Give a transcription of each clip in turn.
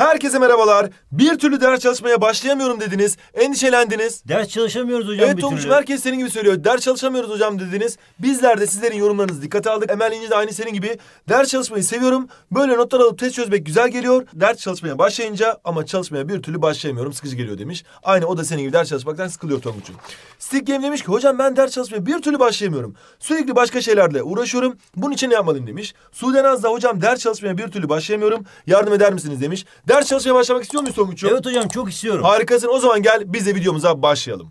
Herkese merhabalar. Bir türlü ders çalışmaya başlayamıyorum dediniz. Endişelendiniz. Ders çalışamıyoruz hocam evet, bir Tomuş, türlü. herkes senin gibi söylüyor. Ders çalışamıyoruz hocam dediniz. Bizler de sizlerin yorumlarınızı dikkate aldık. Emel İnci de aynı senin gibi. Ders çalışmayı seviyorum. Böyle notlar alıp test çözmek güzel geliyor. Ders çalışmaya başlayınca ama çalışmaya bir türlü başlayamıyorum. Sıkıcı geliyor demiş. Aynı o da senin gibi ders çalışmaktan sıkılıyor Tomuç'un. Stick Game demiş ki hocam ben ders çalışmaya bir türlü başlayamıyorum. Sürekli başka şeylerle uğraşıyorum. Bunun için ne yapmalıyım demiş. Sudenaz da hocam ders çalışmaya bir türlü başlayamıyorum. Yardım eder misiniz demiş. Ders çalışmaya başlamak istiyor musun Somuç'um? Evet hocam çok istiyorum. Harikasın. O zaman gel biz de videomuza başlayalım.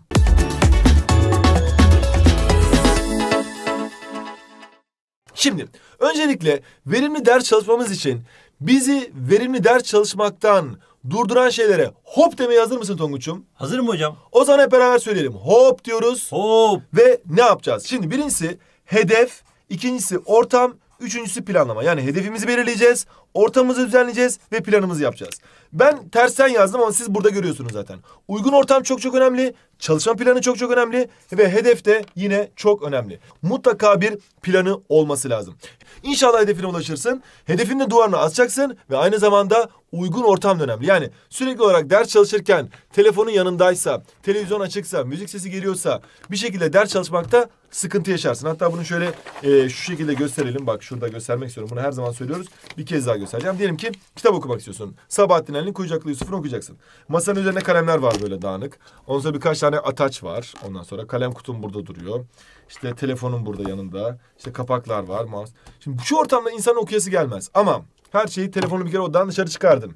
Şimdi öncelikle verimli ders çalışmamız için bizi verimli ders çalışmaktan durduran şeylere hop demeye hazır mısın Tonguç'um? Hazırım hocam. O zaman hep beraber söyleyelim. Hop diyoruz. Hop. Ve ne yapacağız? Şimdi birincisi hedef, ikincisi ortam, üçüncüsü planlama. Yani hedefimizi belirleyeceğiz. Ortamımızı düzenleyeceğiz ve planımızı yapacağız. Ben tersten yazdım ama siz burada görüyorsunuz zaten. Uygun ortam çok çok önemli. Çalışma planı çok çok önemli ve hedef de yine çok önemli. Mutlaka bir planı olması lazım. İnşallah hedefine ulaşırsın. Hedefin de duvarına asacaksın ve aynı zamanda uygun ortam da önemli. Yani sürekli olarak ders çalışırken telefonun yanındaysa, televizyon açıksa, müzik sesi geliyorsa bir şekilde ders çalışmakta sıkıntı yaşarsın. Hatta bunu şöyle e, şu şekilde gösterelim. Bak şurada göstermek istiyorum. Bunu her zaman söylüyoruz. Bir kez daha göstereceğim. Diyelim ki kitap okumak istiyorsun. Sabahattin Ali'nin Kuyucaklı Yusuf'unu okuyacaksın. Masanın üzerine kalemler var böyle dağınık. Ondan sonra birkaç tane ataç var. Ondan sonra kalem kutum burada duruyor. İşte telefonum burada yanında. İşte kapaklar var. Mouse. Şimdi şu ortamda insan okuyası gelmez. Ama her şeyi telefonu bir kere odadan dışarı çıkardın.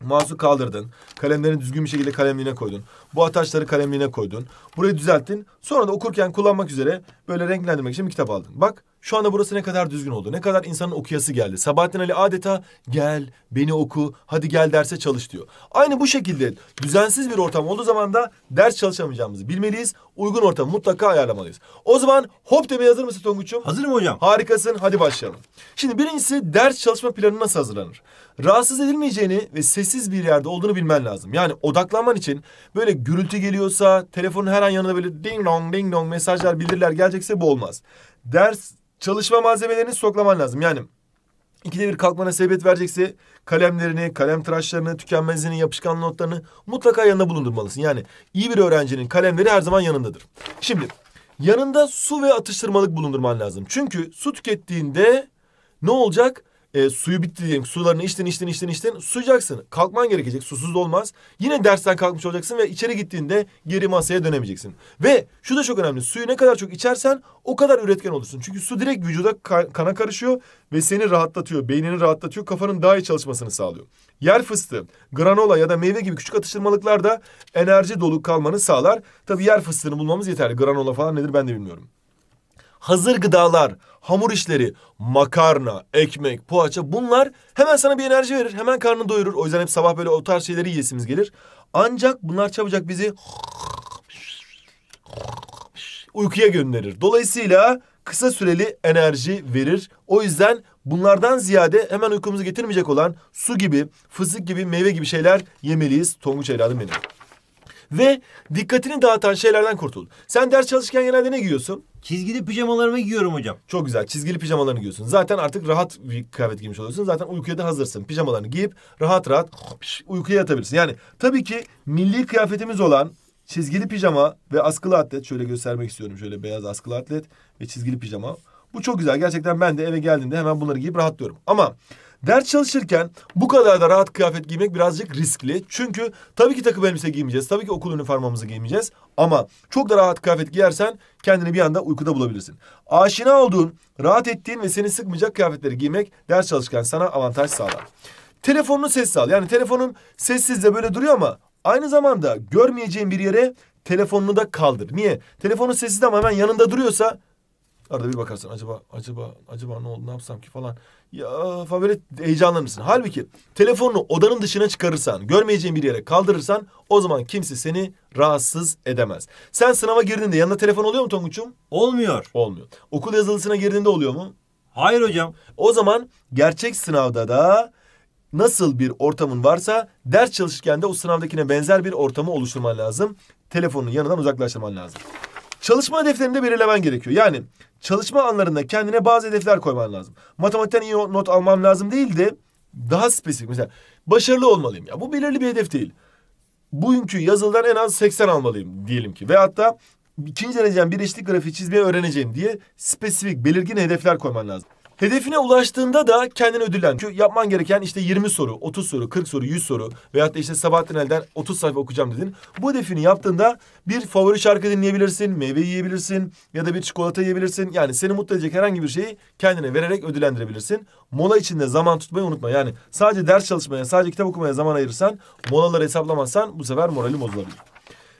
Mouse'u kaldırdın. Kalemlerini düzgün bir şekilde kalemliğine koydun. Bu ataçları kalemliğine koydun. Burayı düzelttin. Sonra da okurken kullanmak üzere böyle renklendirmek için bir kitap aldım. Bak şu anda burası ne kadar düzgün oldu. Ne kadar insanın okuyası geldi. Sabahattin Ali adeta gel beni oku hadi gel derse çalış diyor. Aynı bu şekilde düzensiz bir ortam olduğu zaman da ders çalışamayacağımızı bilmeliyiz. Uygun ortam mutlaka ayarlamalıyız. O zaman hop demeye hazır mısın Tonguç'um? Hazırım hocam. Harikasın hadi başlayalım. Şimdi birincisi ders çalışma planı nasıl hazırlanır? Rahatsız edilmeyeceğini ve sessiz bir yerde olduğunu bilmen lazım. Yani odaklanman için böyle gürültü geliyorsa telefonun her an yanında böyle ding long ding dong mesajlar bildirler gelecekse bu olmaz. Ders çalışma malzemelerini stoklaman lazım. Yani ikide bir kalkmana sebebiyet verecekse kalemlerini, kalem tıraşlarını, tükenmezliğini, yapışkan notlarını mutlaka yanında bulundurmalısın. Yani iyi bir öğrencinin kalemleri her zaman yanındadır. Şimdi yanında su ve atıştırmalık bulundurman lazım. Çünkü su tükettiğinde ne olacak? e, suyu bitti diyelim. Sularını içtin, içtin, içtin, içtin. Susacaksın. Kalkman gerekecek. Susuz olmaz. Yine dersten kalkmış olacaksın ve içeri gittiğinde geri masaya dönemeyeceksin. Ve şu da çok önemli. Suyu ne kadar çok içersen o kadar üretken olursun. Çünkü su direkt vücuda kana karışıyor ve seni rahatlatıyor. Beynini rahatlatıyor. Kafanın daha iyi çalışmasını sağlıyor. Yer fıstığı, granola ya da meyve gibi küçük atıştırmalıklar da enerji dolu kalmanı sağlar. Tabii yer fıstığını bulmamız yeterli. Granola falan nedir ben de bilmiyorum hazır gıdalar, hamur işleri, makarna, ekmek, poğaça bunlar hemen sana bir enerji verir. Hemen karnını doyurur. O yüzden hep sabah böyle o tarz şeyleri yiyesimiz gelir. Ancak bunlar çabucak bizi uykuya gönderir. Dolayısıyla kısa süreli enerji verir. O yüzden bunlardan ziyade hemen uykumuzu getirmeyecek olan su gibi, fıstık gibi, meyve gibi şeyler yemeliyiz. Tonguç evladım benim. Ve dikkatini dağıtan şeylerden kurtul. Sen ders çalışırken genelde ne giyiyorsun? Çizgili pijamalarımı giyiyorum hocam. Çok güzel. Çizgili pijamalarını giyiyorsun. Zaten artık rahat bir kıyafet giymiş oluyorsun. Zaten uykuya da hazırsın. Pijamalarını giyip rahat rahat uykuya yatabilirsin. Yani tabii ki milli kıyafetimiz olan çizgili pijama ve askılı atlet şöyle göstermek istiyorum. Şöyle beyaz askılı atlet ve çizgili pijama. Bu çok güzel. Gerçekten ben de eve geldiğimde hemen bunları giyip rahatlıyorum. Ama Ders çalışırken bu kadar da rahat kıyafet giymek birazcık riskli. Çünkü tabii ki takım elbise giymeyeceğiz. Tabii ki okul üniformamızı giymeyeceğiz. Ama çok da rahat kıyafet giyersen kendini bir anda uykuda bulabilirsin. Aşina olduğun, rahat ettiğin ve seni sıkmayacak kıyafetleri giymek ders çalışırken sana avantaj sağlar. Telefonunu sessiz al. Yani telefonun sessizde böyle duruyor ama aynı zamanda görmeyeceğin bir yere telefonunu da kaldır. Niye? Telefonun sessiz ama hemen yanında duruyorsa Arada bir bakarsın acaba acaba acaba ne oldu ne yapsam ki falan. Ya falan böyle heyecanlanırsın. Halbuki telefonunu odanın dışına çıkarırsan, görmeyeceğin bir yere kaldırırsan o zaman kimse seni rahatsız edemez. Sen sınava girdiğinde yanında telefon oluyor mu Tonguç'um? Olmuyor. Olmuyor. Okul yazılısına girdiğinde oluyor mu? Hayır hocam. O zaman gerçek sınavda da nasıl bir ortamın varsa ders çalışırken de o sınavdakine benzer bir ortamı oluşturman lazım. Telefonun yanından uzaklaştırman lazım. Çalışma hedeflerini de belirlemen gerekiyor. Yani çalışma anlarında kendine bazı hedefler koyman lazım. Matematikten iyi not almam lazım değil de daha spesifik. Mesela başarılı olmalıyım. Ya bu belirli bir hedef değil. Bugünkü yazıldan en az 80 almalıyım diyelim ki. Ve hatta ikinci dereceden bir eşitlik grafiği çizmeyi öğreneceğim diye spesifik belirgin hedefler koyman lazım. Hedefine ulaştığında da kendini ödüllen. Çünkü yapman gereken işte 20 soru, 30 soru, 40 soru, 100 soru veyahut da işte Sabahattin Elden 30 sayfa okuyacağım dedin. Bu hedefini yaptığında bir favori şarkı dinleyebilirsin, meyve yiyebilirsin ya da bir çikolata yiyebilirsin. Yani seni mutlu edecek herhangi bir şeyi kendine vererek ödüllendirebilirsin. Mola içinde zaman tutmayı unutma. Yani sadece ders çalışmaya, sadece kitap okumaya zaman ayırırsan, molaları hesaplamazsan bu sefer morali bozulabilir.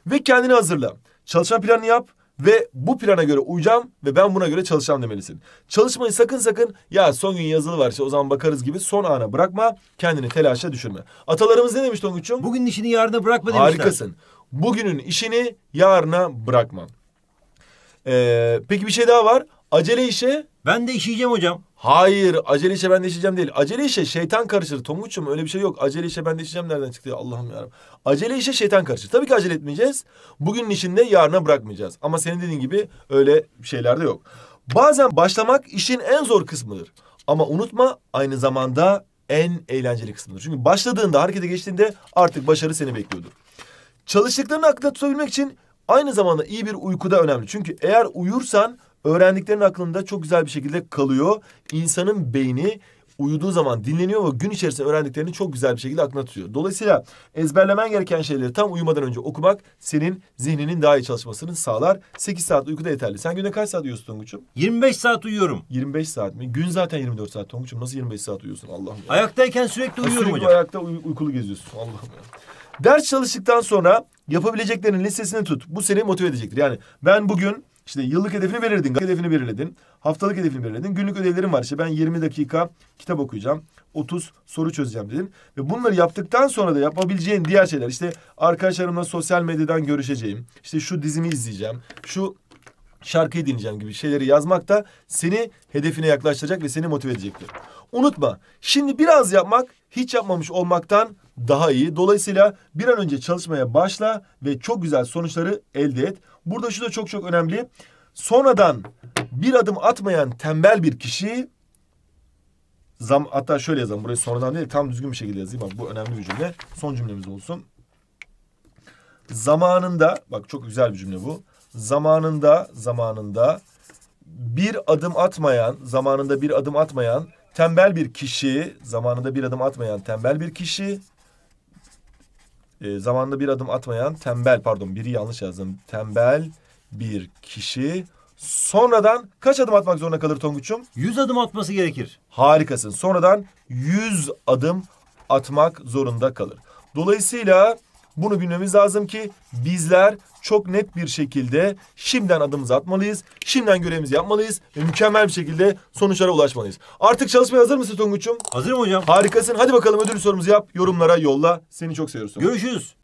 Ve kendini hazırla. Çalışma planını yap ve bu plana göre uyacağım ve ben buna göre çalışacağım demelisin. Çalışmayı sakın sakın ya son gün yazılı var işte o zaman bakarız gibi son ana bırakma kendini telaşa düşürme. Atalarımız ne demiş Tonguç'um? Bugün işini yarına bırakma demişler. Harikasın. Bugünün işini yarına bırakma. Ee, peki bir şey daha var. Acele işe ben de işeyeceğim hocam. Hayır acele işe ben de işeyeceğim değil. Acele işe şeytan karışır Tonguç'um öyle bir şey yok. Acele işe ben de işeyeceğim nereden çıktı Allah'ım yarabbim. Acele işe şeytan karışır. Tabii ki acele etmeyeceğiz. Bugünün işinde yarına bırakmayacağız. Ama senin dediğin gibi öyle şeyler de yok. Bazen başlamak işin en zor kısmıdır. Ama unutma aynı zamanda en eğlenceli kısmıdır. Çünkü başladığında harekete geçtiğinde artık başarı seni bekliyordur. Çalıştıklarını aklında tutabilmek için aynı zamanda iyi bir uyku da önemli. Çünkü eğer uyursan öğrendiklerin aklında çok güzel bir şekilde kalıyor. İnsanın beyni uyuduğu zaman dinleniyor ve gün içerisinde öğrendiklerini çok güzel bir şekilde aklına tutuyor. Dolayısıyla ezberlemen gereken şeyleri tam uyumadan önce okumak senin zihninin daha iyi çalışmasını sağlar. 8 saat da yeterli. Sen günde kaç saat uyuyorsun Tonguç'um? 25 saat uyuyorum. 25 saat mi? Gün zaten 24 saat Tonguç'um. Nasıl 25 saat uyuyorsun Allah'ım Ayaktayken sürekli uyuyorum sürekli hocam. Sürekli ayakta uy- uykulu geziyorsun Allah'ım ya. Ders çalıştıktan sonra yapabileceklerin listesini tut. Bu seni motive edecektir. Yani ben bugün işte yıllık hedefini verirdin. Hedefini belirledin. Haftalık hedefini belirledin. Günlük ödevlerin var. İşte ben 20 dakika kitap okuyacağım. 30 soru çözeceğim dedin. Ve bunları yaptıktan sonra da yapabileceğin diğer şeyler. işte arkadaşlarımla sosyal medyadan görüşeceğim. işte şu dizimi izleyeceğim. Şu şarkıyı dinleyeceğim gibi şeyleri yazmak da seni hedefine yaklaştıracak ve seni motive edecektir. Unutma şimdi biraz yapmak hiç yapmamış olmaktan daha iyi. Dolayısıyla bir an önce çalışmaya başla ve çok güzel sonuçları elde et. Burada şu da çok çok önemli. Sonradan bir adım atmayan tembel bir kişi zam hatta şöyle yazalım burayı sonradan değil tam düzgün bir şekilde yazayım. Bak bu önemli bir cümle. Son cümlemiz olsun. Zamanında bak çok güzel bir cümle bu zamanında zamanında bir adım atmayan, zamanında bir adım atmayan tembel bir kişi, zamanında bir adım atmayan tembel bir kişi e, zamanında bir adım atmayan tembel pardon biri yanlış yazdım. Tembel bir kişi sonradan kaç adım atmak zorunda kalır Tonguç'um? 100 adım atması gerekir. Harikasın. Sonradan 100 adım atmak zorunda kalır. Dolayısıyla bunu bilmemiz lazım ki bizler çok net bir şekilde şimdiden adımımızı atmalıyız. Şimdiden görevimizi yapmalıyız ve mükemmel bir şekilde sonuçlara ulaşmalıyız. Artık çalışmaya hazır mısın Tonguç'um? Hazırım hocam. Harikasın. Hadi bakalım ödül sorumuzu yap. Yorumlara yolla. Seni çok seviyoruz. Görüşürüz.